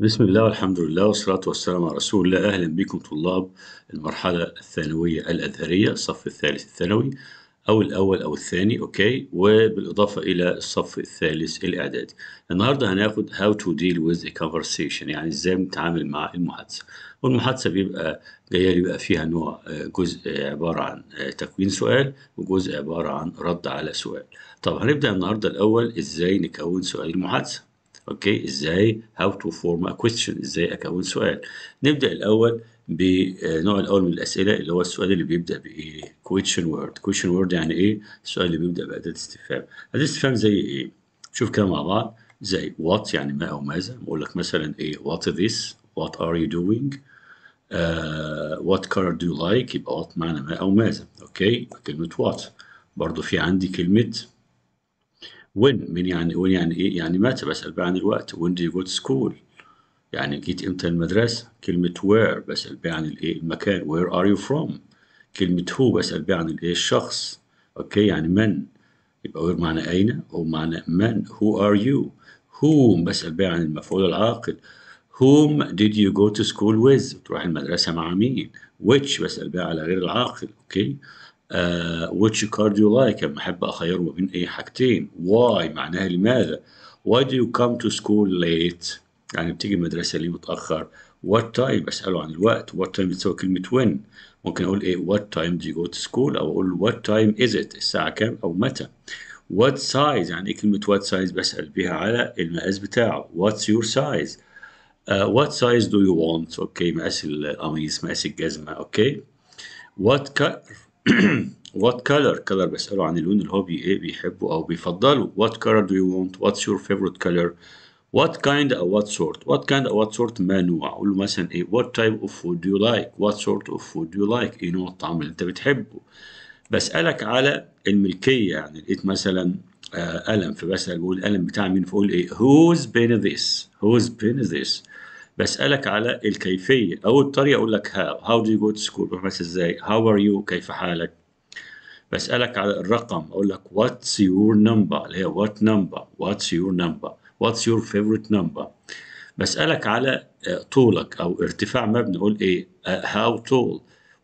بسم الله والحمد لله والصلاة والسلام على رسول الله أهلا بكم طلاب المرحلة الثانوية الأزهرية الصف الثالث الثانوي أو الأول أو الثاني أوكي وبالإضافة إلى الصف الثالث الإعدادي النهاردة هناخد How to deal with a conversation يعني إزاي بنتعامل مع المحادثة والمحادثة بيبقى جاية بيبقى فيها نوع آه، جزء عبارة عن آه، تكوين سؤال وجزء عبارة عن رد على سؤال طب هنبدأ النهاردة الأول إزاي نكون سؤال المحادثة اوكي ازاي هاو تو فورم ا كويستشن ازاي اكون سؤال نبدا الاول بنوع الاول من الاسئله اللي هو السؤال اللي بيبدا بايه كويستشن وورد كويستشن وورد يعني ايه السؤال اللي بيبدا باداه استفهام اداه استفهام زي ايه شوف كده مع بعض زي وات يعني ما او ماذا بقول لك مثلا ايه وات ذس وات ار يو دوينج وات كار دو يو لايك يبقى وات معنى ما او ماذا اوكي كلمه وات برضو في عندي كلمه وين من يعني وين يعني ايه يعني متى بسأل بقى عن الوقت وين دي جو go to يعني جيت امتى المدرسة كلمة وير بسأل بقى عن الايه المكان وير أر يو فروم كلمة هو بسأل بقى عن الايه الشخص اوكي يعني من يبقى وير معنى اين او معنى من هو أر يو هوم بسأل بقى عن المفعول العاقل whom did you go to school with تروح المدرسة مع مين which بسأل بقى على غير العاقل اوكي which cardio like لما احب اخيره ما بين اي حاجتين why معناها لماذا why do you come to school late يعني بتيجي المدرسه ليه متاخر what time بساله عن الوقت what time بتساوي كلمه when ممكن اقول ايه what time do you go to school او اقول what time is it الساعه كام او متى what size يعني ايه كلمه what size بسال بيها على المقاس بتاعه what's your size uh, what size do you want اوكي مقاس القميص مقاس الجزمه اوكي what color what color color بسأله عن اللون اللي هو بي ايه بيحبه او بيفضله what color do you want what's your favorite color what kind او what sort what kind او what sort ما نوع اقول له مثلا ايه what type of food do you like what sort of food do you like ايه نوع الطعام اللي انت بتحبه بسألك على الملكية يعني لقيت مثلا آه قلم فبسأل بقول القلم بتاع مين فقول ايه who's been this who's been this بسالك على الكيفيه او الطريقه اقول لك هاو هاو دو يو جو تو سكول بروح بس ازاي هاو ار يو كيف حالك بسالك على الرقم اقول لك واتس يور نمبر اللي هي وات نمبر واتس يور نمبر واتس يور فيفورت نمبر بسالك على آه، طولك او ارتفاع مبني اقول ايه هاو آه، تول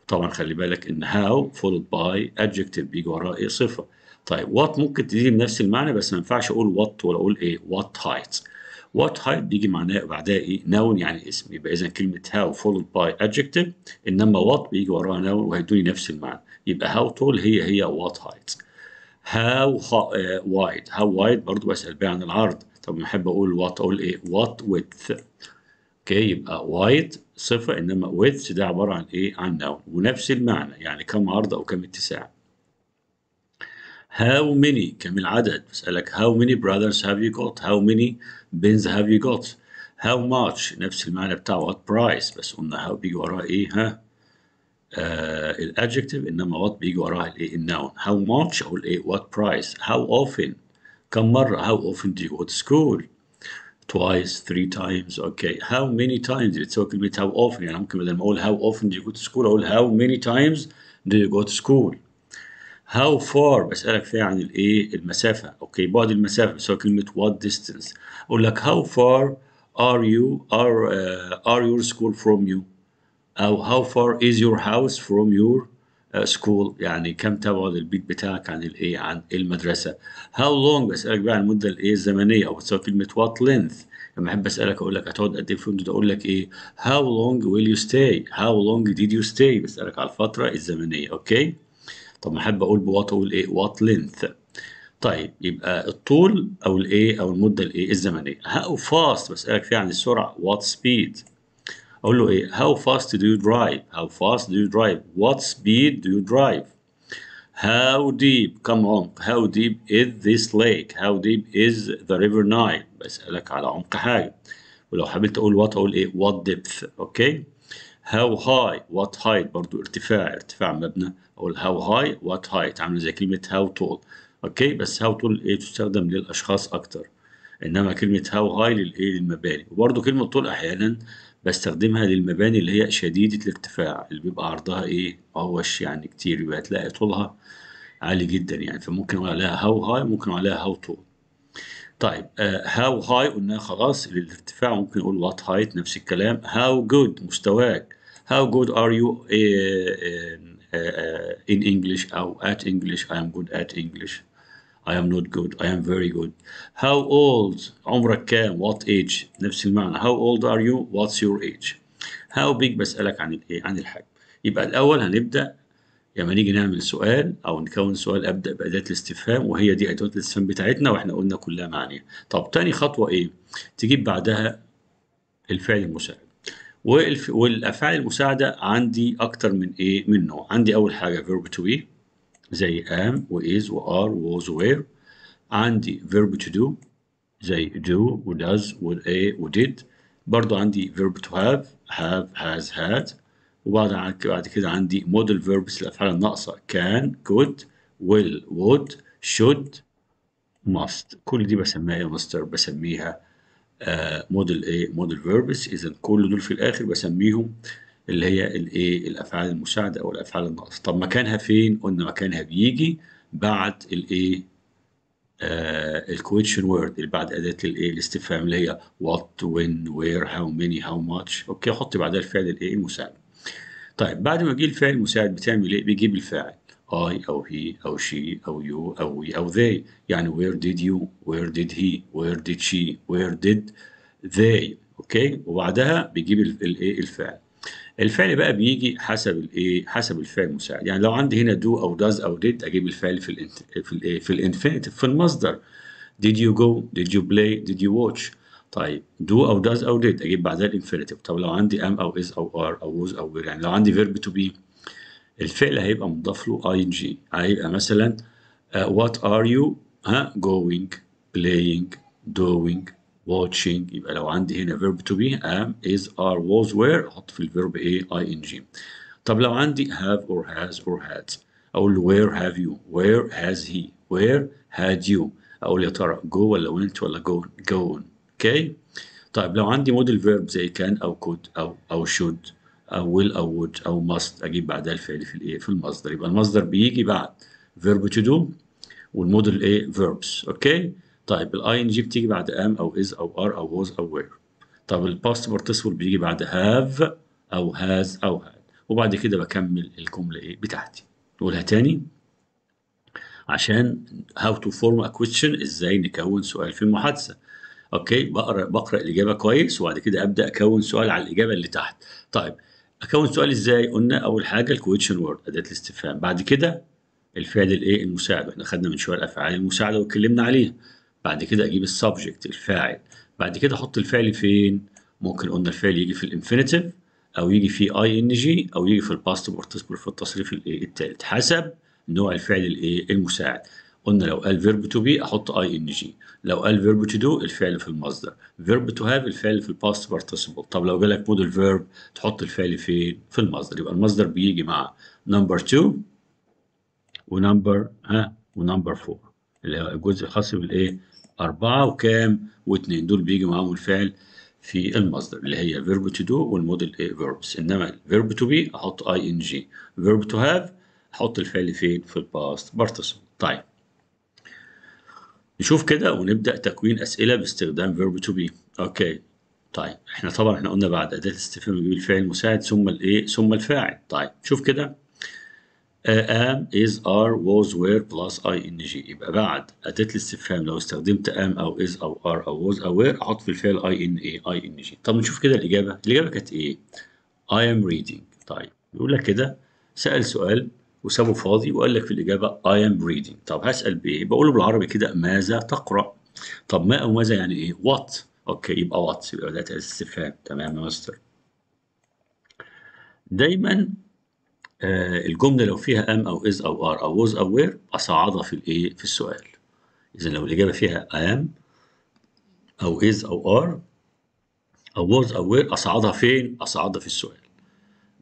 طبعا خلي بالك ان هاو فولد باي ادجكتيف بيجي وراه إيه؟ صفه طيب وات ممكن تديني نفس المعنى بس ما ينفعش اقول وات ولا اقول ايه وات هايت وات هايت بيجي معناه بعدها ايه نون يعني اسم يبقى اذا كلمه هاو فولد باي ادجكتيف انما وات بيجي وراها نون وهيدوني نفس المعنى يبقى هاو تول هي هي وات هايت هاو وايد هاو وايد برضه بسال بيها عن العرض طب ما احب اقول وات اقول ايه وات ويدث اوكي يبقى وايد صفه انما ويدث ده عباره عن ايه عن نون ونفس المعنى يعني كم عرض او كم اتساع How many كم العدد بسألك how many brothers have you got how many بنز هاف يو جوت هاو ماتش نفس المعنى بتاع وات برايس بس قلنا هاو بيجي وراه ايه ها آه الادجكتيف انما وات بيجي وراها الايه النون هاو ماتش اقول ايه وات برايس هاو اوفن كم مره هاو اوفن دو يو جو تو سكول twice, three times, okay. How many times بتساوي كلمة how often يعني ممكن بدل ما أقول how often do you go to school أقول how many times do you go to school هاو فار بسألك فيها عن الايه المسافة اوكي بعد المسافة بس هو كلمة وات ديستانس اقول لك هاو فار ار يو ار ار يور سكول فروم يو او هاو فار از يور هاوس فروم يور سكول يعني كم تبعد البيت بتاعك عن الايه عن المدرسة هاو لونج بسألك بقى عن المدة الايه الزمنية او بتساوي كلمة وات لينث لما احب اسالك اقول لك هتقعد قد ايه في الفندق اقول لك ايه هاو لونج ويل يو ستاي هاو لونج ديد يو ستاي بسالك على الفتره الزمنيه اوكي okay? طب ما احب اقول بوات اقول ايه وات لينث طيب يبقى الطول او الايه او المده الايه الزمنيه هاو فاست بسالك فيها عن السرعه وات سبيد اقول له ايه هاو فاست دو يو درايف هاو فاست دو يو درايف وات سبيد دو يو درايف How deep, كم عمق how deep is this lake? How deep is the river Nile? بسألك على عمق حاجة ولو حبيت أقول what أقول إيه what depth, أوكي؟ okay? هاو هاي وات هايت برضو ارتفاع ارتفاع مبنى اقول هاو هاي وات هايت عامله زي كلمه هاو تول اوكي بس هاو تول ايه تستخدم للاشخاص اكتر انما كلمه هاو هاي للايه للمباني وبرضو كلمه طول احيانا بستخدمها للمباني اللي هي شديده الارتفاع اللي بيبقى عرضها ايه ما هوش يعني كتير يبقى تلاقي طولها عالي جدا يعني فممكن اقول عليها هاو هاي ممكن اقول عليها هاو تول طيب هاو آه، هاي قلنا خلاص الارتفاع ممكن نقول وات هايت نفس الكلام هاو جود مستواك how good are you uh, uh, uh, in English أو at English I am good at English I am not good I am very good how old عمرك كام what age نفس المعنى how old are you what's your age how big بسألك عن الايه عن الحجم يبقى الأول هنبدأ لما يعني نيجي نعمل سؤال أو نكون سؤال أبدأ بأداة الاستفهام وهي دي أداة الاستفهام بتاعتنا وإحنا قلنا كلها معنيها طب تاني خطوة إيه؟ تجيب بعدها الفعل المساعد والافعال المساعده عندي اكتر من ايه من نوع عندي اول حاجه verb to be زي am و و is are و was و وwere عندي verb to do زي do و و does a و did برضو عندي verb to have have has had وبعد بعد كده عندي model verbs الافعال الناقصه can could will would should must كل دي بسميها مستر بسميها موديل ايه موديل فيربس اذا كل دول في الاخر بسميهم اللي هي الايه الافعال المساعده او الافعال الناقصه طب مكانها فين قلنا مكانها بيجي بعد الايه آه الكويتشن وورد اللي بعد اداه الايه الاستفهام اللي هي وات وين وير هاو ماني هاو ماتش اوكي احط بعدها الفعل الايه المساعد طيب بعد ما يجي الفعل المساعد بتعمل ايه بيجيب الفاعل I أو he أو she أو you أو we أو they يعني where did you where did he where did she where did they اوكي وبعدها بيجيب الايه الفعل الفعل بقى بيجي حسب الايه حسب الفعل المساعد يعني لو عندي هنا do او does او did اجيب الفعل في الانت في الايه في الانفينيتيف في المصدر did you go did you play did you watch طيب do او does او did اجيب بعدها الانفينيتيف طب لو عندي am او is او are او was او were يعني لو عندي verb to be الفعل هيبقى مضاف له اي جي هيبقى مثلا وات ار يو ها جوينج بلاينج دوينج واتشينج يبقى لو عندي هنا فيرب تو بي ام از ار واز وير احط في الفيرب ايه اي ان جي طب لو عندي هاف اور هاز اور هاد اقول له وير هاف يو وير هاز هي وير هاد يو اقول يا ترى جو ولا وينت ولا جون جون اوكي طيب لو عندي موديل فيرب زي كان او كود او او شود او ويل او وود او ماست اجيب بعدها الفعل في الايه في المصدر يبقى المصدر بيجي بعد فيرب تو دو والموديل ايه فيربس اوكي طيب الاي ان جي بتيجي بعد ام او از او ار او ووز او وير طب الباست بارتيسيبل بيجي بعد هاف او هاز او هاد وبعد كده بكمل الجمله ايه بتاعتي نقولها تاني عشان هاو تو فورم ا كويشن ازاي نكون سؤال في المحادثه اوكي بقرا بقرا الاجابه كويس وبعد كده ابدا اكون سؤال على الاجابه اللي تحت طيب اكون سؤالي ازاي قلنا اول حاجه الكويتشن وورد اداه الاستفهام بعد كده الفعل الايه المساعد احنا خدنا من شويه الافعال المساعده واتكلمنا عليها بعد كده اجيب السبجكت الفاعل بعد كده احط الفعل فين ممكن قلنا الفعل يجي في الانفينيتيف او يجي في اي ان جي او يجي في الباست بارتيسيبل في التصريف الايه الثالث حسب نوع الفعل الايه المساعد قلنا لو قال فيرب تو بي احط اي ان جي لو قال فيرب تو دو الفعل في المصدر فيرب تو هاف الفعل في الباست بارتيسيبل طب لو جالك موديل فيرب تحط الفعل فين في المصدر يبقى المصدر بيجي مع نمبر 2 ونمبر ها ونمبر 4 اللي هو الجزء الخاص بالايه أربعة وكام و2 دول بيجي معاهم الفعل في المصدر اللي هي verb to do والموديل ايه verbs انما verb to be احط ing verb to have احط الفعل فين في الباست بارتسيبل طيب نشوف كده ونبدأ تكوين أسئلة باستخدام verb to be أوكي طيب احنا طبعا احنا قلنا بعد أداة الاستفهام بيجيب الفعل المساعد ثم الإيه ثم الفاعل طيب شوف كده am is are was were plus ing يبقى بعد أداة الاستفهام لو استخدمت am أو is أو are أو was أو were أحط في الفعل ان ing طب نشوف كده الإجابة الإجابة كانت إيه I am reading طيب يقول لك كده سأل سؤال وسابه فاضي وقال لك في الإجابة I am reading طب هسأل بإيه؟ بقول له بالعربي كده ماذا تقرأ؟ طب ما أو ماذا يعني إيه؟ وات أوكي يبقى وات يبقى ده استفهام تمام يا مستر دايما آه الجملة لو فيها أم أو إز أو آر أو was أو وير أصعدها في الإيه؟ في السؤال إذا لو الإجابة فيها am أو إز أو آر أو was أو وير أصعدها فين؟ أصعدها في السؤال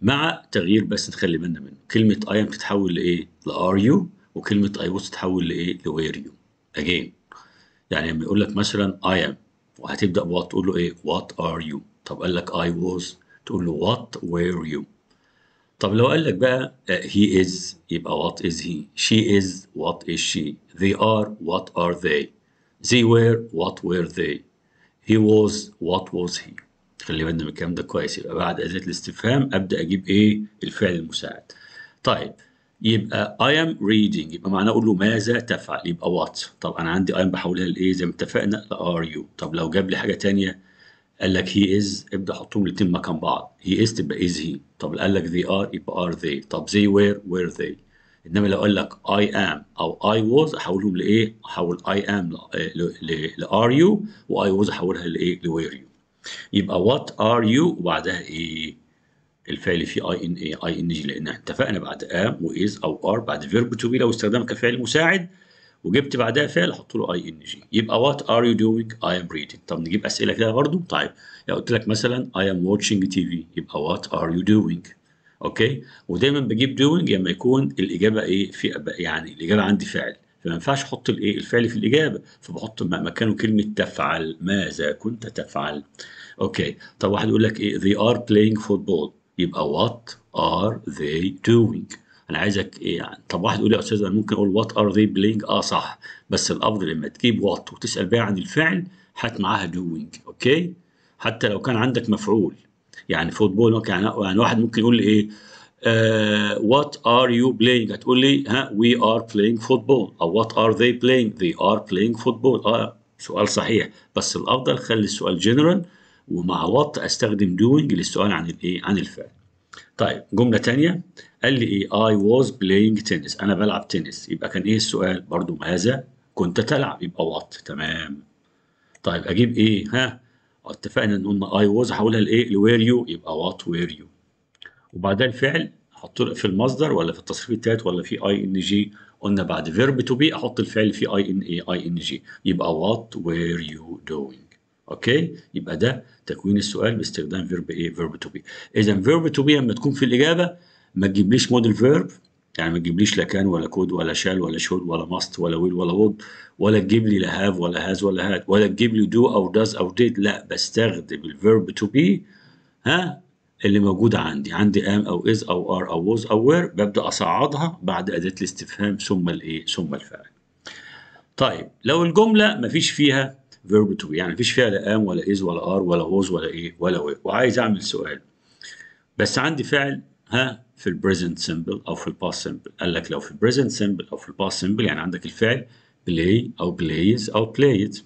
مع تغيير بس نخلي بالنا منه كلمه I am تتحول لايه؟ لار يو وكلمه I was تتحول لايه؟ لوير يو again يعني لما يقول لك مثلا I am وهتبدا وات تقول له ايه؟ وات ار يو طب قال لك I was تقول له وات were يو طب لو قال لك بقى هي uh, از يبقى وات از هي شي از وات از شي they are what are they they were what were they he was what was he خلي بالنا من الكلام ده كويس يبقى بعد اداه الاستفهام ابدا اجيب ايه الفعل المساعد طيب يبقى I am reading يبقى معناه اقول له ماذا تفعل يبقى what طب انا عندي I am بحولها لايه زي ما اتفقنا لار يو طب لو جاب لي حاجه ثانيه قال لك هي از ابدا حطهم الاثنين مكان بعض هي از تبقى از هي طب قال لك they are يبقى are they طب they were were they انما لو قال لك I am او I was احولهم لايه؟ احول I am ل ل ل are you و I was احولها لايه؟ ل were you يبقى وات ار يو وبعدها ايه الفعل فيه اي ان اي اي ان جي لان اتفقنا بعد ام واز او ار بعد فيرب تو بي لو استخدام كفعل مساعد وجبت بعدها فعل حط له اي ان جي يبقى وات ار يو دوينج اي ام ريدنج طب نجيب اسئله كده برضو طيب لو قلت لك مثلا اي ام واتشنج تي في يبقى وات ار يو دوينج اوكي ودايما بجيب دوينج لما يكون الاجابه ايه في يعني الاجابه عندي فعل فما ينفعش احط الايه الفعل في الاجابه فبحط مكانه كلمه تفعل ماذا كنت تفعل اوكي طب واحد يقول لك ايه they are playing football يبقى what are they doing انا عايزك ايه يعني طب واحد يقول لي يا استاذ انا ممكن اقول وات ار ذي بلينج اه صح بس الافضل لما تجيب وات وتسال بيها عن الفعل هات معاها دوينج اوكي حتى لو كان عندك مفعول يعني فوتبول يعني, يعني واحد ممكن يقول لي ايه وات ار يو بلاينج هتقول لي ها وي ار بلاينج فوتبول او وات ار ذي بلاينج ذي ار بلاينج فوتبول اه سؤال صحيح بس الافضل خلي السؤال جنرال ومع وات استخدم دوينج للسؤال عن الايه عن الفعل طيب جمله ثانيه قال لي ايه اي واز بلاينج تنس انا بلعب تنس يبقى كان ايه السؤال برضو ماذا كنت تلعب يبقى وات تمام طيب اجيب ايه ها اتفقنا ان قلنا اي واز هقولها لايه لوير يو يبقى وات وير يو وبعدها الفعل احط في المصدر ولا في التصريف التالت ولا في اي ان جي قلنا بعد فيرب تو بي احط الفعل في اي ان اي اي ان جي يبقى وات وير يو دوينج اوكي يبقى ده تكوين السؤال باستخدام فيرب ايه فيرب تو بي اذا فيرب تو بي لما تكون في الاجابه ما تجيبليش موديل فيرب يعني ما تجيبليش لا كان ولا كود ولا شال ولا شود ولا ماست ولا ويل ولا وود ولا تجيب لي لا هاف ولا هاز ولا هاد ولا تجيب لي دو او داز او ديد لا بستخدم الفيرب تو بي ها اللي موجودة عندي عندي ام او از او ار او ووز او وير ببدأ أصعدها بعد أداة الاستفهام ثم الإيه ثم الفعل طيب لو الجملة مفيش فيها فيرب تو be يعني مفيش فيها لا ام ولا از ولا ار ولا ووز ولا ايه ولا وير وعايز أعمل سؤال بس عندي فعل ها في البريزنت سيمبل أو في الباست سيمبل قال لك لو في البريزنت سيمبل أو في الباست سيمبل يعني عندك الفعل بلاي أو بلايز أو played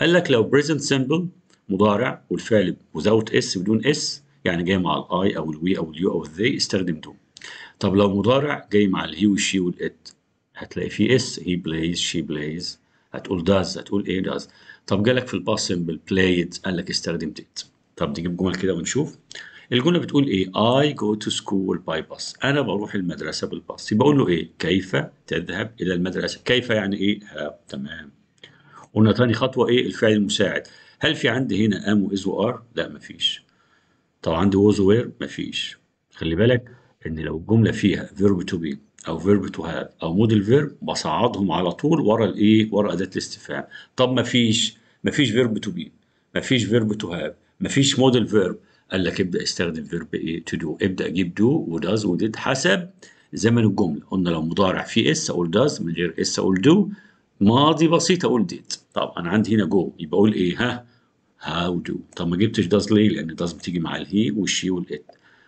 قال لك لو بريزنت سيمبل مضارع والفعل without اس بدون اس يعني جاي مع الاي او الوي او اليو او الذي استخدم دو طب لو مضارع جاي مع الهي والشي والات هتلاقي فيه اس هي بلايز شي بلايز هتقول داز هتقول ايه داز طب جالك في الباس سمبل بلايد قال لك استخدم ديت طب نجيب جمل كده ونشوف الجمله بتقول ايه اي جو تو سكول باي باس انا بروح المدرسه بالباص يبقى اقول له ايه كيف تذهب الى المدرسه كيف يعني ايه هاب تمام قلنا تاني خطوه ايه الفعل المساعد هل في عندي هنا ام واز وار لا مفيش طب عندي was were مفيش خلي بالك ان لو الجمله فيها verb to be او verb to have او model verb بصعدهم على طول ورا الايه ورا اداه الاستفهام طب مفيش مفيش verb to be مفيش verb to have مفيش model verb قال لك ابدا استخدم فيرب ايه تو دو ابدا جيب دو وداز وديد حسب زمن الجمله قلنا لو مضارع فيه اس اقول داز من غير اس اقول دو ماضي بسيط اقول ديد طب انا عندي هنا جو يبقى اقول ايه ها هاو دو طب ما جبتش داز ليه لان داز بتيجي مع الهي والشي والات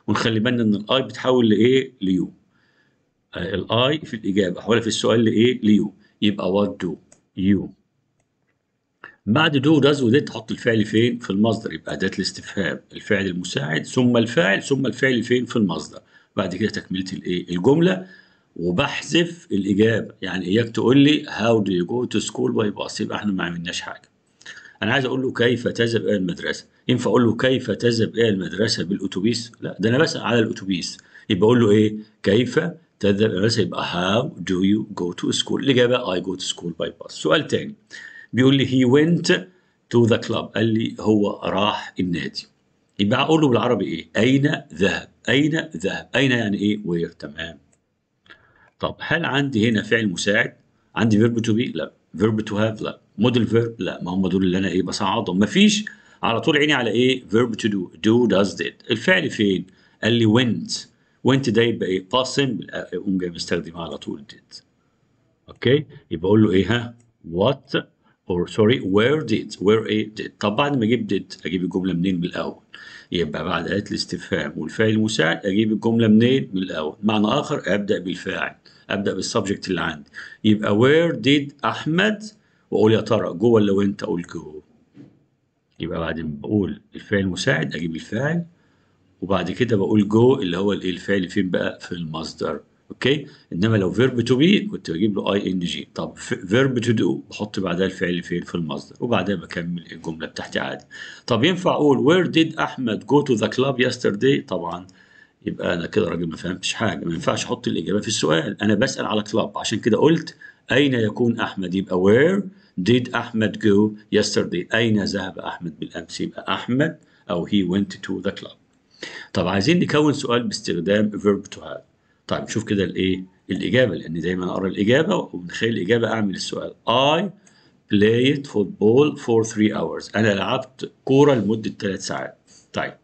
ونخلي بالنا ان الاي بتحول لايه ليو آه، الاي في الاجابه حولها في السؤال لايه ليو يبقى وات دو يو بعد دو داز وديت تحط الفعل فين في المصدر يبقى اداه الاستفهام الفعل المساعد ثم الفاعل ثم الفعل فين في المصدر بعد كده تكمله الايه الجمله وبحذف الاجابه يعني اياك تقول لي هاو دو يو جو تو سكول باي باص يبقى احنا ما عملناش حاجه انا عايز اقول له كيف تذهب الى المدرسه ينفع اقول له كيف تذهب الى المدرسه بالاتوبيس لا ده انا بسال على الاتوبيس يبقى اقول له ايه كيف تذهب الى المدرسه يبقى هاو دو يو جو تو سكول الاجابه اي جو تو سكول باي باس سؤال تاني بيقول لي هي وينت تو ذا كلاب قال لي هو راح النادي يبقى اقول له بالعربي ايه اين ذهب اين ذهب اين يعني ايه وير تمام طب هل عندي هنا فعل مساعد عندي فيرب تو بي لا فيرب تو هاف لا موديل فيرب لا ما هم دول اللي انا ايه بصعدهم مفيش على طول عيني على ايه فيرب تو دو دو داز ديد الفعل فين قال لي went went ده يبقى ايه past آه، اقوم جاي مستخدمها على طول ديت اوكي يبقى اقول له ايه ها وات او سوري وير ديت وير ايه did طب بعد ما اجيب ديت اجيب الجمله منين من الاول يبقى بعد اداه الاستفهام والفعل المساعد اجيب الجمله منين من الاول معنى اخر ابدا بالفاعل ابدا بالسبجكت اللي عندي يبقى وير ديت احمد واقول يا ترى جوه ولا وانت اقول جوه يبقى بعد ما بقول الفعل المساعد اجيب الفاعل وبعد كده بقول جو اللي هو الايه الفعل فين بقى في المصدر اوكي انما لو فيرب تو بي كنت بجيب له اي ان جي طب فيرب تو دو بحط بعدها الفعل فين في المصدر وبعدها بكمل الجمله بتاعتي عادي طب ينفع اقول وير ديد احمد جو تو ذا كلاب يسترداي طبعا يبقى انا كده راجل ما فهمتش حاجه ما ينفعش احط الاجابه في السؤال انا بسال على كلاب عشان كده قلت اين يكون احمد يبقى وير Did Ahmed go yesterday أين ذهب أحمد بالأمس يبقى أحمد أو he went to the club طب عايزين نكون سؤال باستخدام verb to have طيب نشوف كده الايه الإجابة لأن دايما أقرأ الإجابة ومن خلال الإجابة أعمل السؤال I played football for three hours أنا لعبت كورة لمدة ثلاث ساعات طيب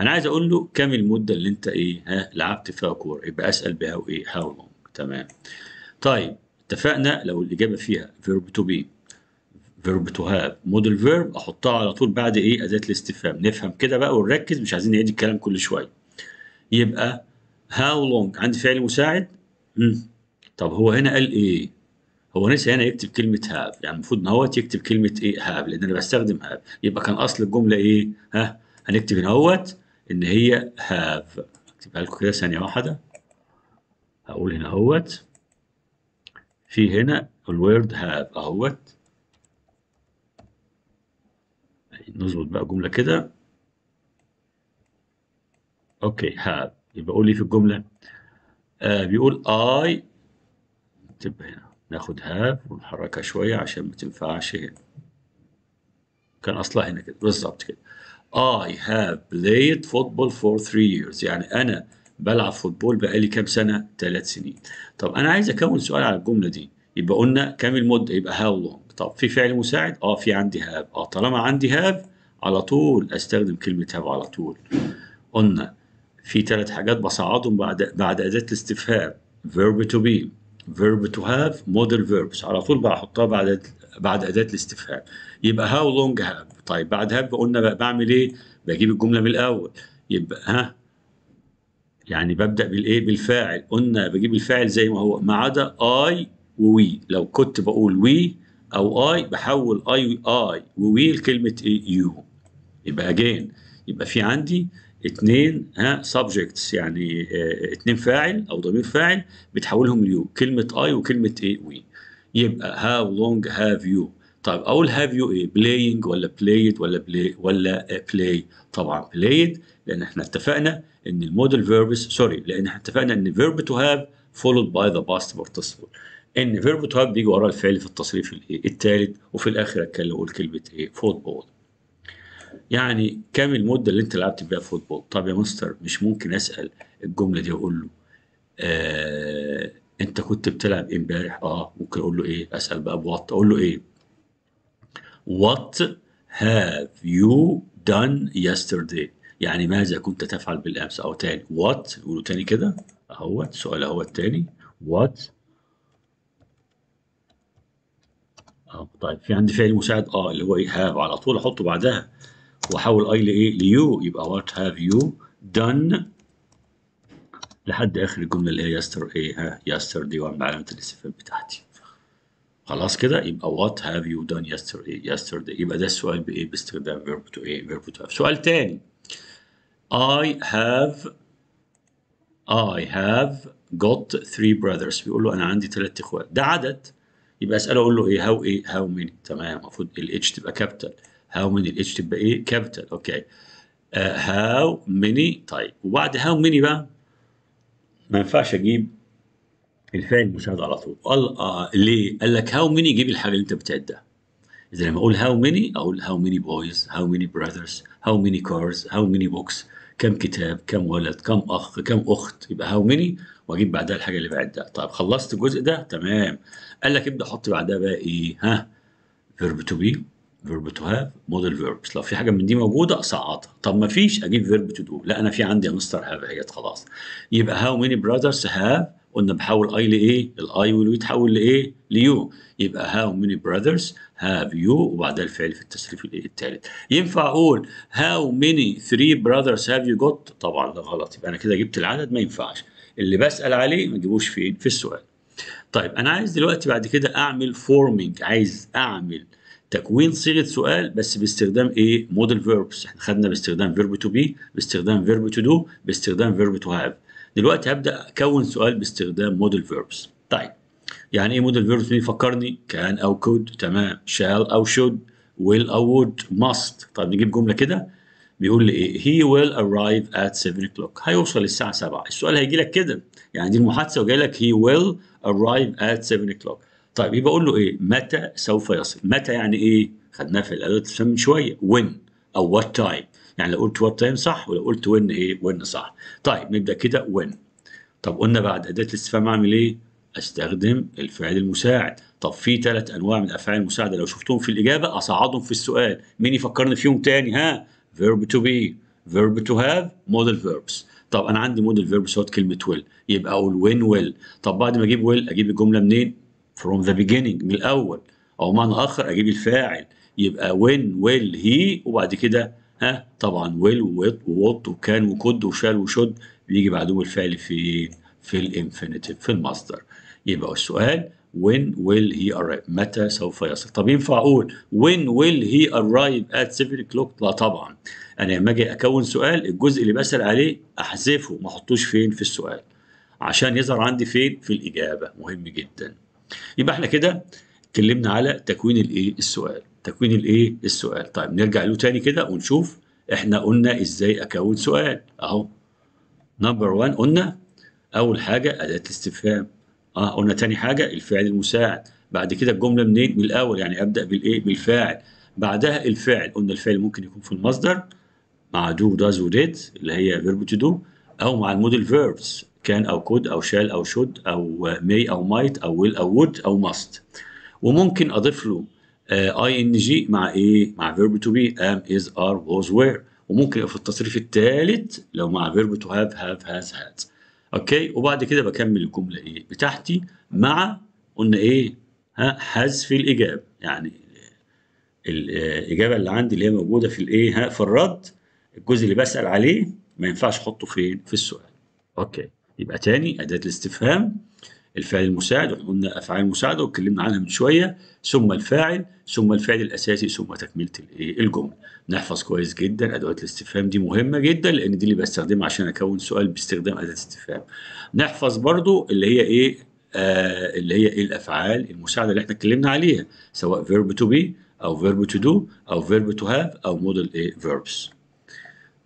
أنا عايز أقول له كم المدة اللي أنت إيه ها لعبت فيها كورة يبقى أسأل بها وإيه how long تمام طيب اتفقنا لو الإجابة فيها verb to be فيرب تو هاف موديل فيرب احطها على طول بعد ايه اداه الاستفهام نفهم كده بقى ونركز مش عايزين نعيد الكلام كل شويه يبقى هاو لونج عندي فعل مساعد مم. طب هو هنا قال ايه هو نسي هنا يكتب كلمه هاف يعني المفروض ان هو يكتب كلمه ايه هاف لان انا بستخدم هاف يبقى كان اصل الجمله ايه ها هنكتب هنا اهوت ان هي هاف اكتبها لكم كده ثانيه واحده هقول هنا اهوت في هنا الورد هاف اهوت نظبط بقى جملة كده اوكي هاب يبقى قول لي في الجملة آه بيقول اي تبقى هنا ناخد هاب ونحركها شوية عشان ما تنفعش هنا كان أصلها هنا كده بالظبط كده I have played football for three years يعني أنا بلعب فوتبول بقالي كام سنة؟ ثلاث سنين. طب أنا عايز أكون سؤال على الجملة دي، يبقى قلنا كام المدة؟ يبقى how long؟ طب في فعل مساعد اه في عندي هاب اه طالما عندي هاب على طول استخدم كلمه هاب على طول قلنا في ثلاث حاجات بصعدهم بعد بعد اداه الاستفهام verb to be verb to have model verbs على طول بقى احطها بعد بعد اداه الاستفهام يبقى هاو لونج هاب؟ طيب بعد هاب قلنا بقى بعمل ايه بجيب الجمله من الاول يبقى ها يعني ببدا بالايه بالفاعل قلنا بجيب الفاعل زي ما هو ما عدا اي ووي لو كنت بقول وي او اي بحول اي اي ووي لكلمه يو إيه؟ يبقى اجين يبقى في عندي اتنين ها سبجكتس يعني اثنين آه، اتنين فاعل او ضمير فاعل بتحولهم ليو كلمه اي وكلمه اي وي يبقى هاو لونج هاف يو طيب اقول هاف يو ايه بلاينج ولا بلايد ولا بلاي ولا بلاي طبعا بلايد لان احنا اتفقنا ان الموديل فيربس سوري لان احنا اتفقنا ان فيرب تو هاف followed by the past participle ان فيرب تايب بيجي وراه الفعل في التصريف الايه الثالث وفي الاخر اتكلم اقول كلمه ايه فوتبول يعني كام المده اللي انت لعبت بيها فوتبول طب يا مستر مش ممكن اسال الجمله دي اقول له آه انت كنت بتلعب امبارح اه ممكن اقول له ايه اسال بقى بوات اقول له ايه وات هاف يو دان يسترداي يعني ماذا كنت تفعل بالامس او تاني وات قولوا تاني كده اهوت سؤال اهوت تاني وات آه، طيب في عندي فعل مساعد اه اللي هو ايه هاف على طول احطه بعدها واحول اي لايه ليو يبقى وات هاف يو done لحد اخر الجمله اللي هي يستر ايه ها يستر دي وعند علامه الاستفهام بتاعتي خلاص كده يبقى وات هاف يو done يستر ايه يستر دي يبقى ده السؤال بايه باستخدام فيرب تو ايه فيرب تو هاف سؤال تاني اي هاف اي هاف جوت ثري براذرز بيقول له انا عندي ثلاث اخوات ده عدد يبقى اساله اقول له ايه هاو ايه هاو ميني تمام المفروض الاتش تبقى كابيتال هاو ميني الاتش تبقى ايه كابيتال اوكي هاو ميني طيب وبعد هاو ميني بقى ما ينفعش اجيب الفعل المشاهد على طول قال آه ليه؟ قال لك هاو ميني جيب الحاجه اللي انت بتعدها اذا لما اقول هاو ميني اقول هاو ميني بويز هاو ميني براذرز هاو ميني كارز هاو ميني بوكس كم كتاب كم ولد كم اخ كم اخت يبقى هاو ميني واجيب بعدها الحاجه اللي بعدها طيب خلصت الجزء ده تمام قال لك ابدا حط بعدها بقى ايه ها فيرب تو بي فيرب تو هاف موديل فيربس لو في حاجه من دي موجوده اصعدها طب ما فيش اجيب فيرب تو دو لا انا في عندي يا مستر هاف اهي خلاص يبقى هاو ميني براذرز هاف قلنا بحول اي لايه الاي ويل يتحول لايه ليو يبقى هاو ميني براذرز هاف يو وبعدها الفعل في التصريف الثالث ينفع اقول هاو ميني ثري براذرز هاف يو جوت طبعا ده غلط يبقى انا كده جبت العدد ما ينفعش اللي بسال عليه ما تجيبوش فين في السؤال طيب انا عايز دلوقتي بعد كده اعمل فورمينج عايز اعمل تكوين صيغه سؤال بس باستخدام ايه موديل فيربس احنا خدنا باستخدام فيرب تو بي باستخدام فيرب تو دو باستخدام فيرب تو هاف دلوقتي هبدا اكون سؤال باستخدام موديل فيربس طيب يعني ايه موديل فيربس دي كان او كود تمام شال او شود ويل او وود ماست طب نجيب جمله كده بيقول لي ايه هي ويل ارايف ات 7 o'clock هيوصل الساعه 7 السؤال هيجي لك كده يعني دي المحادثه وجاي لك هي ويل ارايف ات 7 o'clock طيب يبقى اقول له ايه متى سوف يصل متى يعني ايه خدناها في الاداه من شويه وين او وات تايم يعني لو قلت وات تايم صح ولو قلت وين ايه وين صح طيب نبدا كده وين طب قلنا بعد اداه الاستفهام اعمل ايه استخدم الفعل المساعد طب في ثلاث انواع من الافعال المساعده لو شفتهم في الاجابه اصعدهم في السؤال مين يفكرني فيهم تاني ها verb to be verb to have model verbs طب انا عندي موديل verbs هو كلمه will يبقى اقول when will طب بعد ما اجيب will اجيب الجمله منين from the beginning من الاول او معنى اخر اجيب الفاعل يبقى when will he وبعد كده ها طبعا will ووت وكان وكد وشال وشد بيجي بعدهم الفعل في في الانفينيتيف في المصدر يبقى السؤال when will he arrive متى سوف يصل طب ينفع اقول when will he arrive at 7 o'clock لا طبعا انا لما اجي اكون سؤال الجزء اللي بسال عليه احذفه ما احطوش فين في السؤال عشان يظهر عندي فين في الاجابه مهم جدا يبقى احنا كده اتكلمنا على تكوين الايه السؤال تكوين الايه السؤال طيب نرجع له تاني كده ونشوف احنا قلنا ازاي اكون سؤال اهو نمبر 1 قلنا اول حاجه اداه الاستفهام اه قلنا تاني حاجه الفعل المساعد بعد كده الجمله منين من الاول يعني ابدا بالايه بالفاعل بعدها الفعل قلنا الفعل ممكن يكون في المصدر مع دو داز وديد اللي هي فيرب تو دو او مع الموديل فيربس كان او كود او شال او شود او مي او مايت او ويل او وود او ماست وممكن اضيف له اي ان جي مع ايه مع فيرب تو بي ام از ار ووز وير وممكن يبقى في التصريف الثالث لو مع فيرب تو هاف هاف هاز هاد اوكي وبعد كده بكمل الجمله ايه بتاعتي مع قلنا ايه ها حذف الاجابه يعني الاجابه اللي عندي اللي هي موجوده في الايه ها في الرد الجزء اللي بسال عليه ما ينفعش احطه فين في السؤال اوكي يبقى تاني اداه الاستفهام الفعل المساعد وقلنا افعال مساعده واتكلمنا عنها من شويه ثم الفاعل ثم الفعل الاساسي ثم تكمله الايه الجمله نحفظ كويس جدا ادوات الاستفهام دي مهمه جدا لان دي اللي بستخدمها عشان اكون سؤال باستخدام اداه استفهام نحفظ برضو اللي هي ايه آه اللي هي ايه الافعال المساعده اللي احنا اتكلمنا عليها سواء فيرب تو بي او فيرب تو دو او فيرب تو هاف او موديل ايه فيربس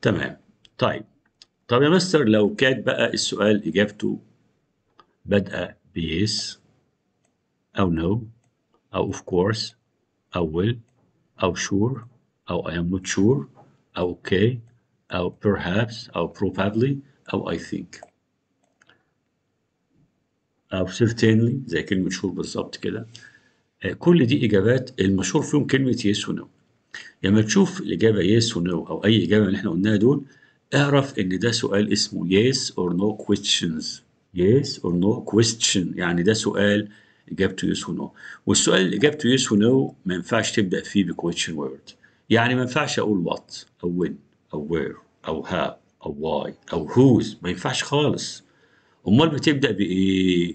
تمام طيب طب يا مستر لو كانت بقى السؤال اجابته بدأ بيس أو no أو of course أو ويل أو sure أو I am not sure أو okay أو perhaps أو probably أو I think أو certainly زي كلمة شور بالظبط كده آه، كل دي إجابات المشهور فيهم كلمة yes ونو لما تشوف الإجابة yes ونو أو أي إجابة من اللي إحنا قلناها دول اعرف إن ده سؤال اسمه yes or no questions yes or no question يعني ده سؤال اجابته yes or no والسؤال اجابته yes or no ما ينفعش تبدا فيه بكويشن وورد يعني ما ينفعش اقول what او when او where او how او why او whose ما ينفعش خالص امال بتبدا بايه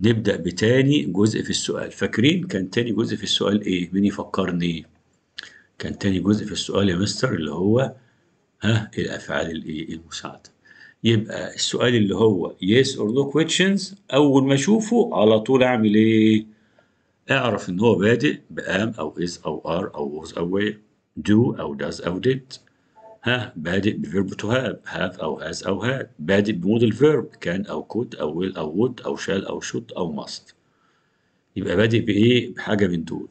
نبدا بتاني جزء في السؤال فاكرين كان تاني جزء في السؤال ايه مين يفكرني كان تاني جزء في السؤال يا مستر اللي هو ها الافعال الايه المساعده يبقى السؤال اللي هو yes or no questions أول ما أشوفه على طول أعمل إيه؟ أعرف إن هو بادئ بام أو is أو are أو was أو وي do أو does أو did ها بادئ بفيرب تو هاب هاف أو هاز أو هاد بادئ بمودل فيرب كان أو كود أو ويل أو وود أو شال أو شوت أو ماست يبقى بادئ بإيه؟ بحاجة من دول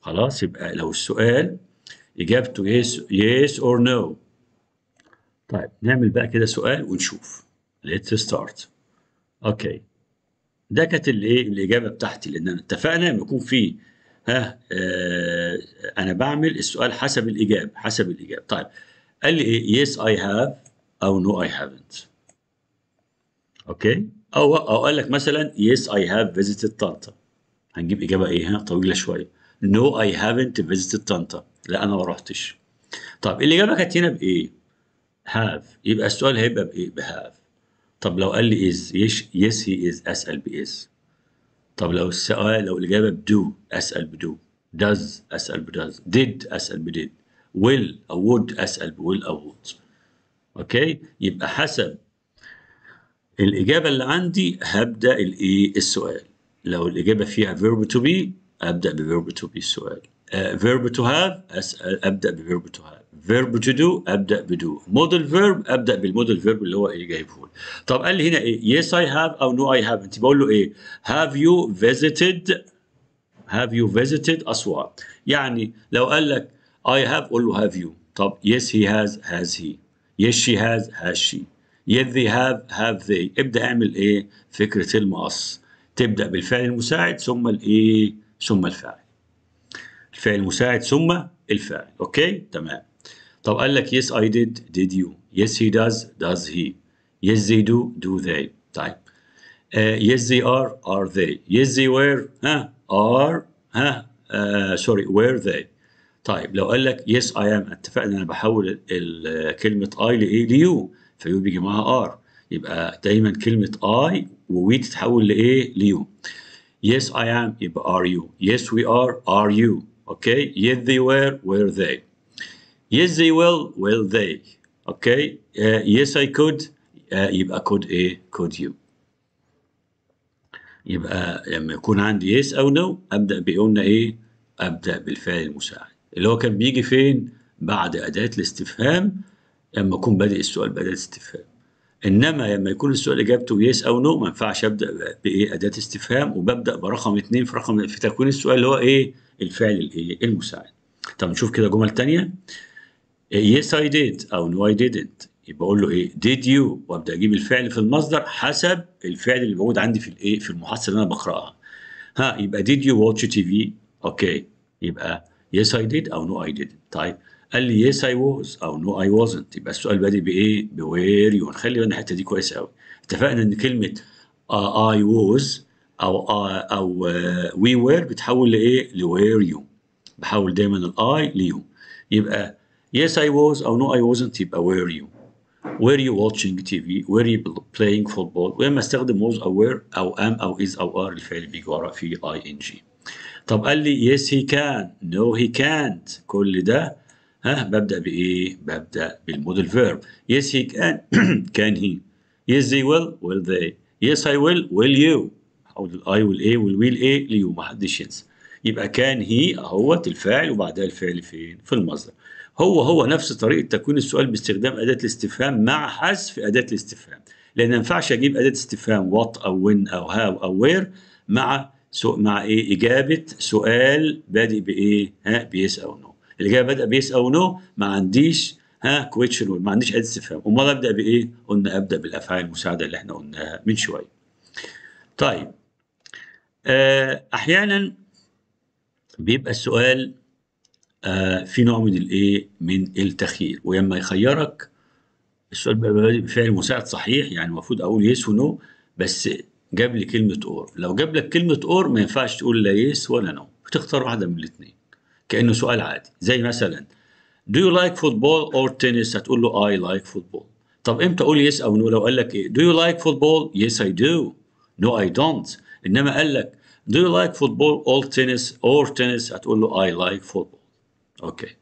خلاص يبقى لو السؤال إجابته yes, yes or no طيب نعمل بقى كده سؤال ونشوف ليت ستارت اوكي ده كانت الايه الاجابه بتاعتي لان اتفقنا ان يكون في ها آه انا بعمل السؤال حسب الاجابه حسب الاجابه طيب قال لي ايه يس اي هاف او نو اي هافنت اوكي او او قال لك مثلا يس اي هاف فيزيتد طنطا هنجيب اجابه ايه هنا طويله شويه نو اي هافنت فيزيتد طنطا لا انا ما رحتش طب الاجابه كانت هنا بايه هاف يبقى السؤال هيبقى بايه بهاف طب لو قال لي از يس يس هي از اسال باز طب لو السؤال لو الاجابه بدو اسال بدو داز اسال بداز ديد اسال بديد ويل او وود اسال بويل او وود اوكي يبقى حسب الاجابه اللي عندي هبدا الايه السؤال لو الاجابه فيها فيرب تو بي ابدا بفيرب تو بي السؤال فيرب تو هاف اسال ابدا بفيرب تو هاف فيرب تو دو ابدا بدو موديل فيرب ابدا بالموديل فيرب اللي هو ايه جايبه لي طب قال لي هنا ايه يس اي هاف او نو اي هاف انت بقول له ايه هاف يو فيزيتد هاف يو فيزيتد اسوان يعني لو قال لك اي هاف قول له هاف يو طب يس هي هاز هاز هي يس شي هاز هاز شي يس ذي هاف هاف ذي ابدا اعمل ايه فكره المقص تبدا بالفعل المساعد ثم الايه ثم الفاعل الفعل المساعد ثم الفاعل اوكي تمام طب قال لك yes I did did you yes he does does he yes they do do they طيب uh, yes they are are they yes they were ها are ها uh, sorry were they طيب لو قال لك yes I am اتفقنا انا بحول كلمة I لإيه ليو فيو بيجي معاها are يبقى دايما كلمة I ووي تتحول لإيه ليو Yes I am يبقى are you Yes we are are you Okay Yes they were were they Yes they will, will they. Okay, uh, yes I could. Uh, يبقى could ايه؟ could you. يبقى لما يكون عندي yes أو no أبدأ بقولنا ايه؟ أبدأ بالفعل المساعد اللي هو كان بيجي فين؟ بعد أداة الاستفهام لما أكون بادئ السؤال بأداة استفهام. انما لما يكون السؤال اجابته يس او نو ما ينفعش ابدا بايه اداه استفهام وببدا برقم اثنين في رقم في تكوين السؤال اللي هو ايه الفعل الايه المساعد طب نشوف كده جمل ثانيه إيه، yes I did أو no I didn't يبقى أقول له إيه did you وأبدأ أجيب الفعل في المصدر حسب الفعل اللي موجود عندي في الإيه في المحصلة اللي أنا بقرأها ها يبقى did you watch TV أوكي يبقى yes I did أو no I didn't طيب قال لي yes I was أو no I wasn't يبقى السؤال بادئ بإيه بوير يو خلي بالنا الحتة دي كويسة أوي اتفقنا إن كلمة uh, I was أو uh, أو uh, we were بتحول لإيه لوير يو بحول دايما الأي ليو يبقى Yes, I was Oh, no, I wasn't Where were you. Where are you watching TV? Where are you playing football? وإما استخدم was أو were أو am أو is أو are الفعل بيجي ورا فيه ing. طب قال لي yes he can, no he can't. كل ده ها ببدأ بإيه؟ ببدأ بالموديل فيرب. Yes he can, can he. Yes they will, will they. Yes I will, will you. أو I will A, will will A ليو حدش ينسى. يبقى كان هي أهوت الفاعل وبعدها الفعل فين؟ في المصدر. هو هو نفس طريقه تكوين السؤال باستخدام اداه الاستفهام مع حذف اداه الاستفهام لان ما ينفعش اجيب اداه استفهام وات او وين او هاو او وير مع سو مع ايه اجابه سؤال بادئ بايه ها بيس او نو الاجابه بادئه بيس او نو ما عنديش ها كويتشن ما عنديش اداه استفهام امال ابدا بايه قلنا ابدا بالافعال المساعده اللي احنا قلناها من شويه طيب آه، احيانا بيبقى السؤال آه، في نوع من الايه من التخيير ولما يخيرك السؤال بقى بفعل مساعد صحيح يعني المفروض اقول يس ونو بس جاب لي كلمه اور لو جاب لك كلمه اور ما ينفعش تقول لا يس ولا نو بتختار واحده من الاثنين كانه سؤال عادي زي مثلا do you like football or tennis هتقول له I like football طب امتى اقول يس او نو لو قال لك ايه do you like football yes I do no I don't انما قال لك do you like football or tennis or tennis هتقول له I like football اوكي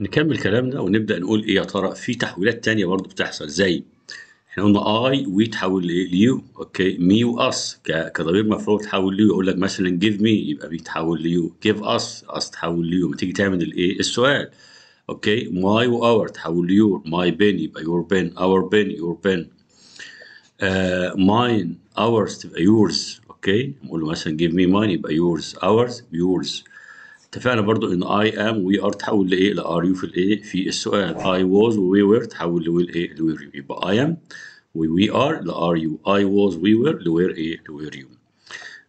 نكمل كلامنا ونبدا نقول ايه يا ترى في تحويلات تانية برضو بتحصل زي احنا قلنا اي ويتحول ليو اوكي مي واس كضمير مفعول تحول ليو يقول لك مثلا جيف مي يبقى بيتحول ليو جيف اس اس تحول ليو ما تيجي تعمل الايه السؤال اوكي ماي واور تحول ليور ماي بين يبقى يور بين اور بين يور بين ماين اورز تبقى يورز اوكي نقول مثلا جيف مي ماين يبقى يورز اورز يورز اتفقنا برضو ان اي ام وي ار تحول لايه لار يو في الايه في السؤال اي واز وي وير تحول ل ايه لوير يو يبقى اي ام وي ار لار يو اي واز وي وير لوير ايه لوير يو إيه؟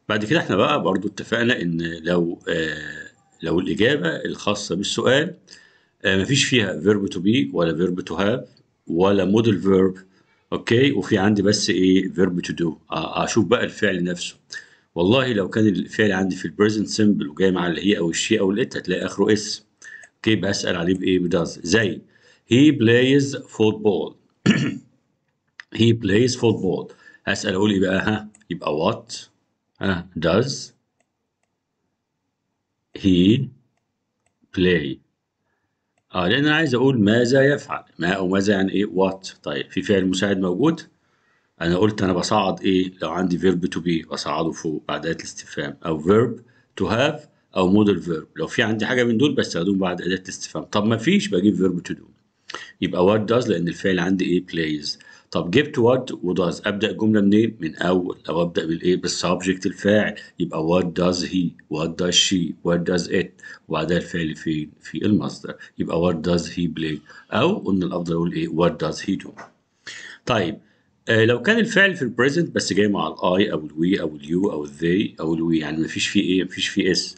بعد كده احنا بقى برضو اتفقنا ان لو آه لو الاجابه الخاصه بالسؤال آه مفيش فيها فيرب تو بي ولا فيرب تو هاف ولا موديل فيرب اوكي وفي عندي بس ايه فيرب تو دو اشوف بقى الفعل نفسه والله لو كان الفعل عندي في البريزنت سمبل وجاي مع اللي هي او الشي او الات هتلاقي اخره اس اوكي بسال عليه بايه بداز زي هي بلايز فوتبول هي بلايز فوتبول هسال اقول ايه بقى ها يبقى وات ها does he play اه لان انا عايز اقول ماذا يفعل ما او ماذا يعني ايه وات طيب في فعل مساعد موجود انا قلت انا بصعد ايه لو عندي فيرب تو بي بصعده فوق بعد اداه الاستفهام او فيرب تو هاف او مودل فيرب لو في عندي حاجه من دول بستخدمهم بعد اداه الاستفهام طب ما فيش بجيب فيرب تو دو يبقى وات داز لان الفعل عندي ايه بلايز طب جبت وات وداز ابدا الجمله منين من اول او ابدا بالايه بالسبجكت الفاعل يبقى وات داز هي وات داز شي وات داز ات وبعدها الفعل فين في المصدر يبقى وات داز هي بلاي او قلنا الافضل اقول ايه وات داز هي دو طيب آه، لو كان الفعل في البريزنت بس جاي مع الاي او الوي او اليو او الذي او الوي يعني مفيش فيه ايه مفيش فيه اس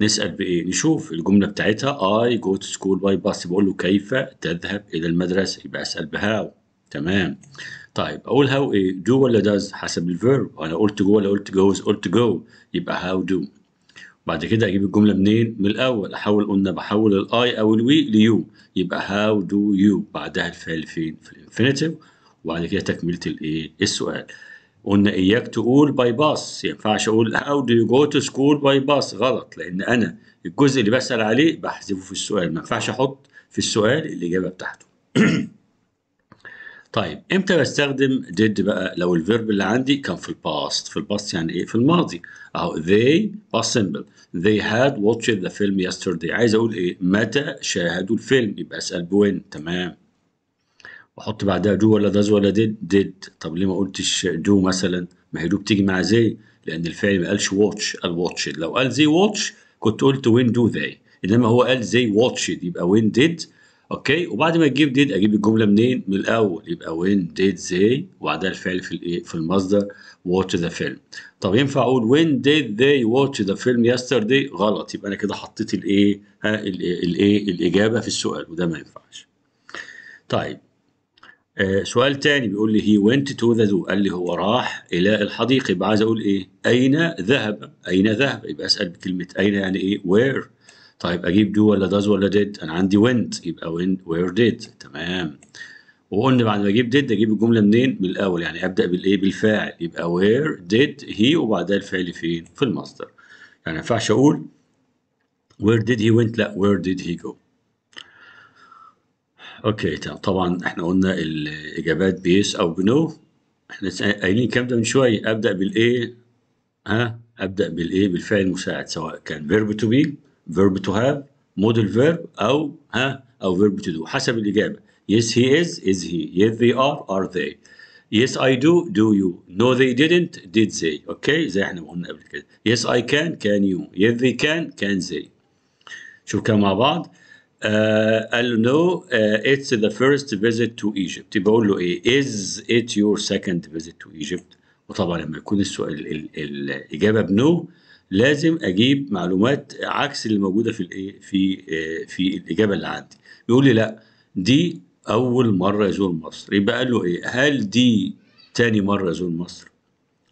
نسال بايه نشوف الجمله بتاعتها اي جو تو سكول باي باس بقول له كيف تذهب الى المدرسه يبقى اسال بهاو تمام طيب اقول هاو ايه دو ولا داز حسب الفيرب انا قلت جو ولا قلت جوز قلت جو يبقى هاو دو بعد كده اجيب الجمله منين من الاول احول قلنا بحول الاي او الوي ليو يبقى هاو دو يو بعدها الفعل فين في الانفينيتيف وبعد فيها تكمله الايه السؤال قلنا اياك تقول باي باس ما ينفعش اقول هاو دو يو جو تو سكول باي باس غلط لان انا الجزء اللي بسال عليه بحذفه في السؤال ما ينفعش احط في السؤال الاجابه بتاعته طيب امتى بستخدم ديد بقى لو الفيرب اللي عندي كان في الباست في الباست يعني ايه في الماضي اهو they past simple they had watched the film yesterday عايز اقول ايه متى شاهدوا الفيلم يبقى اسال بوين تمام واحط بعدها دو ولا داز ولا ديد ديد طب ليه ما قلتش دو مثلا ما هي دو بتيجي مع زي لان الفعل ما قالش واتش قال واتش لو قال زي واتش كنت قلت وين دو ذي انما هو قال زي واتش يبقى وين ديد اوكي وبعد ما تجيب ديد اجيب الجمله منين من الاول يبقى وين ديد زي وبعدها الفعل في الايه في المصدر واتش ذا فيلم طب ينفع اقول وين ديد ذي واتش ذا فيلم يسترداي غلط يبقى انا كده حطيت الايه ها الايه الاجابه في السؤال وده ما ينفعش طيب آه، سؤال تاني بيقول لي هي went to the زو قال لي هو راح الى الحديقه يبقى عايز اقول ايه اين ذهب اين ذهب يبقى اسال بكلمه اين يعني ايه وير طيب اجيب do ولا does ولا did انا عندي went يبقى وين where did تمام وقلنا بعد ما اجيب did اجيب الجمله منين من الاول يعني ابدا بالايه بالفاعل يبقى where did he وبعدها الفعل فين في المصدر يعني ما ينفعش اقول where did he went لا where did he go اوكي طبعا احنا قلنا الاجابات بيس او بنو احنا قايلين الكلام ده من شويه ابدا بالايه ها ابدا بالايه بالفعل المساعد سواء كان فيرب تو بي فيرب تو هاف موديل فيرب او ها او فيرب تو دو حسب الاجابه يس هي از از هي يس ذي ار ار ذي يس اي دو دو يو نو ذي ديدنت ديد زي اوكي زي احنا قلنا قبل كده. يس اي كان كان يو يس ذي كان كان زي شوف كده مع بعض. آه، قال له نو اتس ذا فيرست فيزيت تو ايجيبت يبقى اقول له ايه از ات يور سكند فيزيت تو ايجيبت وطبعا لما يكون السؤال الاجابه بنو لازم اجيب معلومات عكس اللي موجوده في الايه في آه، في الاجابه اللي عندي بيقول لي لا دي اول مره يزور مصر يبقى قال له ايه هل دي تاني مره يزور مصر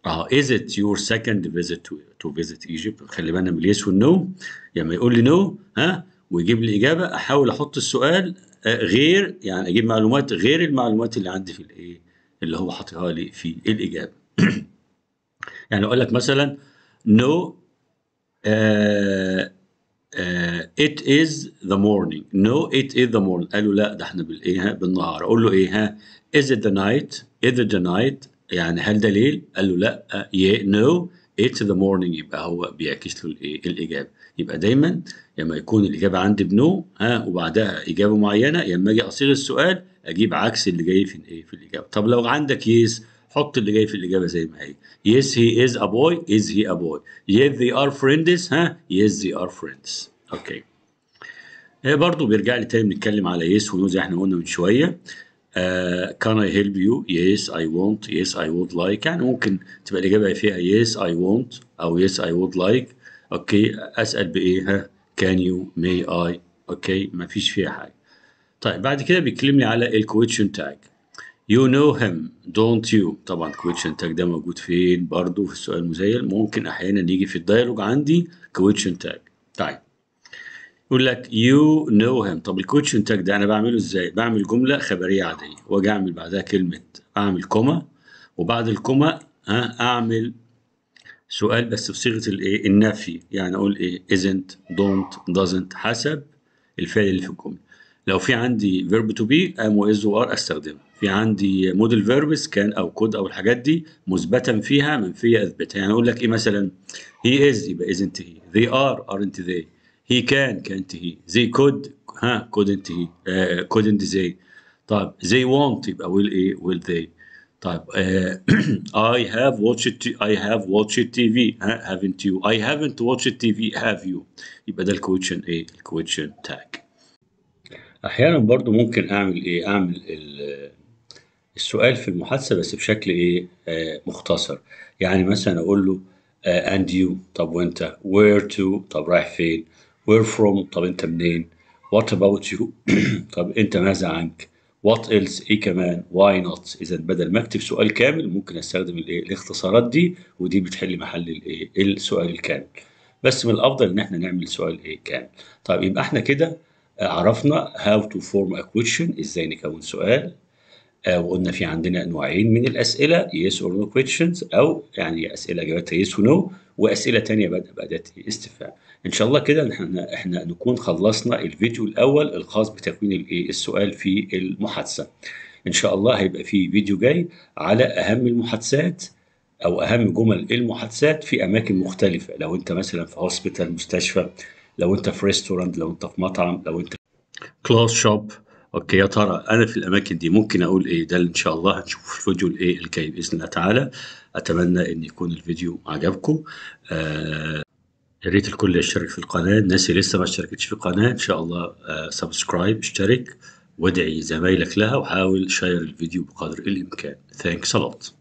اه از ات يور سكند فيزيت تو فيزيت ايجيبت خلي بالنا من اليس والنو يعني لما يقول لي نو ها ويجيب لي اجابه احاول احط السؤال آه، غير يعني اجيب معلومات غير المعلومات اللي عندي في الايه اللي هو حاططها لي في الاجابه يعني اقول لك مثلا نو ات از it is the morning no it is the morning قالوا لا ده احنا بالايه بالنهار اقول له ايه ها is it the night is it the night يعني هل ده ليل قال له لا آه، yeah no it's the morning يبقى هو بيعكس له الايه الاجابه يبقى دايما لما يكون الاجابه عندي بنو ها وبعدها اجابه معينه يا اما اجي اصيغ السؤال اجيب عكس اللي جاي في ايه في الاجابه طب لو عندك يس حط اللي جاي في الاجابه زي ما هي يس هي از ا بوي از هي ا بوي يس ذي ار فريندز ها يس ذي ار فريندز اوكي برضه بيرجع لي تاني بنتكلم على يس ونو زي احنا قلنا من شويه Uh, can I help you? Yes, I want. Yes, I would like. يعني ممكن تبقى الإجابة فيها yes, I want أو yes, I would like اوكي اسال بايه ها كان يو مي اي اوكي ما فيش فيها حاجه طيب بعد كده بيكلمني على الكويتشن تاج يو نو هيم دونت يو طبعا الكويتشن تاج ده موجود فين برضه في السؤال المزيل ممكن احيانا يجي في الديالوج عندي كويتشن تاج طيب يقول لك يو نو هيم طب الكويتشن تاج ده انا بعمله ازاي بعمل جمله خبريه عاديه واجي اعمل بعدها كلمه اعمل كوما وبعد الكوما ها اعمل سؤال بس بصيغه الايه النفي يعني اقول ايه isn't don't doesn't حسب الفعل اللي في الجمله لو في عندي فيرب تو بي ام و وار استخدمه في عندي موديل فيربس كان او كود او الحاجات دي مثبتا فيها منفيه اثبتها يعني اقول لك ايه مثلا هي از يبقى isn't هي they are aren't they he can كانت هي they could ها couldn't he uh, couldn't they طب they want يبقى will ايه will they طيب آه، I have watched I have watched TV haven't you I haven't watched TV have you يبقى ده الكويتشن ايه الكويتشن تاج احيانا برضو ممكن اعمل ايه اعمل السؤال في المحادثه بس بشكل ايه آه، مختصر يعني مثلا اقول له اند آه، and you طب وانت where to طب رايح فين where from طب انت منين what about you طب انت ماذا عنك وات ايلس ايه كمان واي نوت اذا بدل ما اكتب سؤال كامل ممكن استخدم الايه الاختصارات دي ودي بتحل محل الايه السؤال الكامل بس من الافضل ان احنا نعمل سؤال ايه كامل طيب يبقى احنا كده عرفنا هاو تو فورم ا ازاي نكون سؤال آه، وقلنا في عندنا نوعين من الاسئله يس اور نو كويشنز او يعني اسئله اجابتها يس ونو واسئله ثانيه باداه استفهام ان شاء الله كده احنا احنا نكون خلصنا الفيديو الاول الخاص بتكوين إيه، السؤال في المحادثه ان شاء الله هيبقى في فيديو جاي على اهم المحادثات او اهم جمل المحادثات في اماكن مختلفه لو انت مثلا في هوسبيتال مستشفى لو انت في ريستورانت لو انت في مطعم لو انت كلوز شوب اوكي يا ترى انا في الاماكن دي ممكن اقول ايه ده ان شاء الله هنشوف في الفيديو الايه الجاي باذن الله تعالى اتمنى ان يكون الفيديو عجبكم آه يا ريت الكل يشترك في القناه الناس اللي لسه ما اشتركتش في القناه ان شاء الله آه سبسكرايب اشترك وادعي زمايلك لها وحاول شير الفيديو بقدر الامكان ثانكس ا